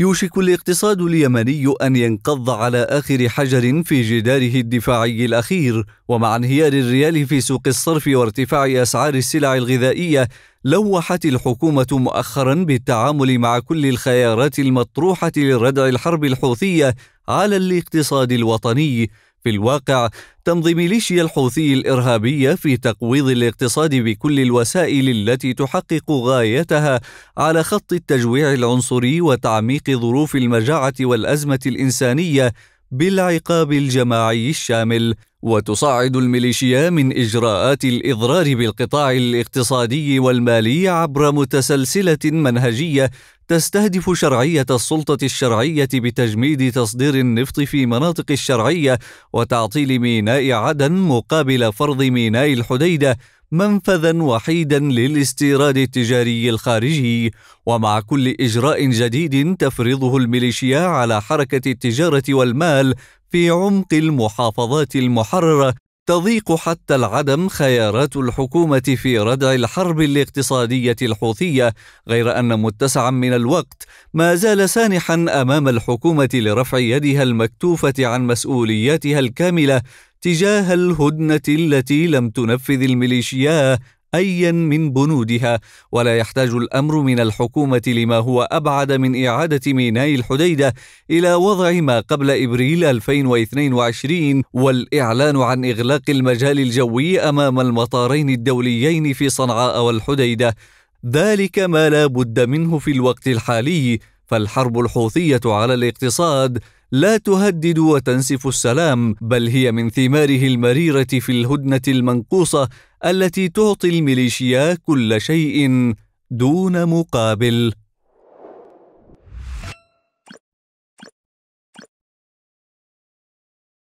يوشك الاقتصاد اليمني أن ينقض على آخر حجر في جداره الدفاعي الأخير ومع انهيار الريال في سوق الصرف وارتفاع أسعار السلع الغذائية لوحت الحكومة مؤخرا بالتعامل مع كل الخيارات المطروحة لردع الحرب الحوثية على الاقتصاد الوطني في الواقع تمضي ميليشيا الحوثي الارهابيه في تقويض الاقتصاد بكل الوسائل التي تحقق غايتها على خط التجويع العنصري وتعميق ظروف المجاعه والازمه الانسانيه بالعقاب الجماعي الشامل وتصعد الميليشيا من اجراءات الاضرار بالقطاع الاقتصادي والمالي عبر متسلسله منهجيه تستهدف شرعيه السلطه الشرعيه بتجميد تصدير النفط في مناطق الشرعيه وتعطيل ميناء عدن مقابل فرض ميناء الحديده منفذا وحيدا للاستيراد التجاري الخارجي ومع كل اجراء جديد تفرضه الميليشيا على حركه التجاره والمال في عمق المحافظات المحرره تضيق حتى العدم خيارات الحكومه في ردع الحرب الاقتصاديه الحوثيه غير ان متسعا من الوقت ما زال سانحا امام الحكومه لرفع يدها المكتوفه عن مسؤولياتها الكامله تجاه الهدنة التي لم تنفذ الميليشيا أيا من بنودها ولا يحتاج الأمر من الحكومة لما هو أبعد من إعادة ميناء الحديدة إلى وضع ما قبل إبريل 2022 والإعلان عن إغلاق المجال الجوي أمام المطارين الدوليين في صنعاء والحديدة ذلك ما لا بد منه في الوقت الحالي فالحرب الحوثية على الاقتصاد لا تهدد وتنسف السلام بل هي من ثماره المريره في الهدنه المنقوصه التي تعطي الميليشيا كل شيء دون مقابل